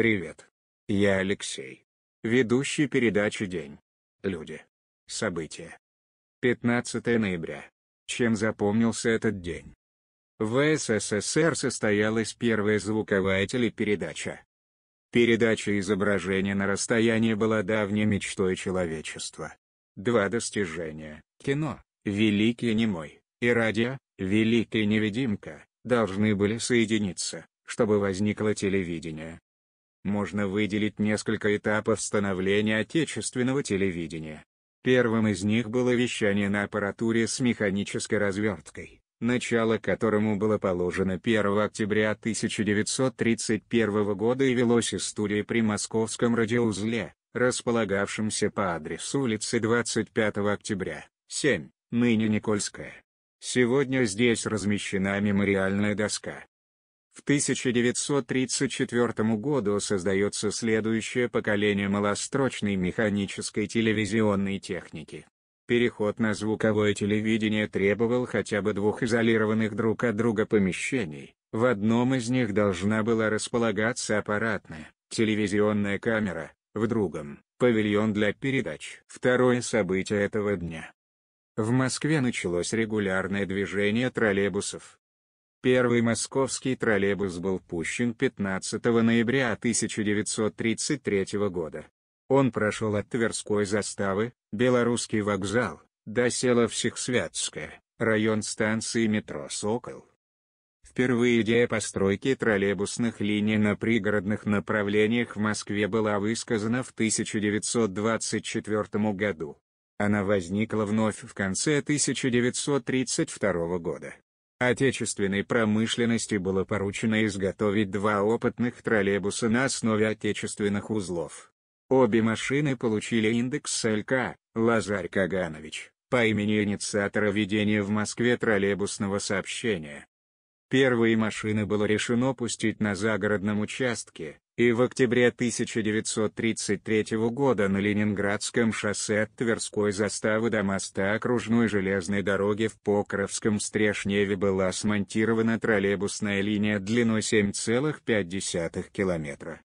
Привет. Я Алексей. Ведущий передачи «День». Люди. События. 15 ноября. Чем запомнился этот день? В СССР состоялась первая звуковая телепередача. Передача изображения на расстоянии была давней мечтой человечества. Два достижения – кино, «Великий немой», и радио, «Великий невидимка», должны были соединиться, чтобы возникло телевидение, можно выделить несколько этапов становления отечественного телевидения. Первым из них было вещание на аппаратуре с механической разверткой, начало которому было положено 1 октября 1931 года и велось из студии при московском радиоузле, располагавшемся по адресу улицы 25 октября, 7, ныне Никольская. Сегодня здесь размещена мемориальная доска, в 1934 году создается следующее поколение малострочной механической телевизионной техники. Переход на звуковое телевидение требовал хотя бы двух изолированных друг от друга помещений, в одном из них должна была располагаться аппаратная, телевизионная камера, в другом – павильон для передач. Второе событие этого дня. В Москве началось регулярное движение троллейбусов, Первый московский троллейбус был пущен 15 ноября 1933 года. Он прошел от Тверской заставы, Белорусский вокзал, до села Всехсвятское, район станции метро «Сокол». Впервые идея постройки троллейбусных линий на пригородных направлениях в Москве была высказана в 1924 году. Она возникла вновь в конце 1932 года. Отечественной промышленности было поручено изготовить два опытных троллейбуса на основе отечественных узлов. Обе машины получили индекс ЛК, Лазарь Каганович, по имени инициатора введения в Москве троллейбусного сообщения. Первые машины было решено пустить на загородном участке, и в октябре 1933 года на Ленинградском шоссе от Тверской заставы до моста окружной железной дороги в Покровском Стрешневе была смонтирована троллейбусная линия длиной 7,5 километра.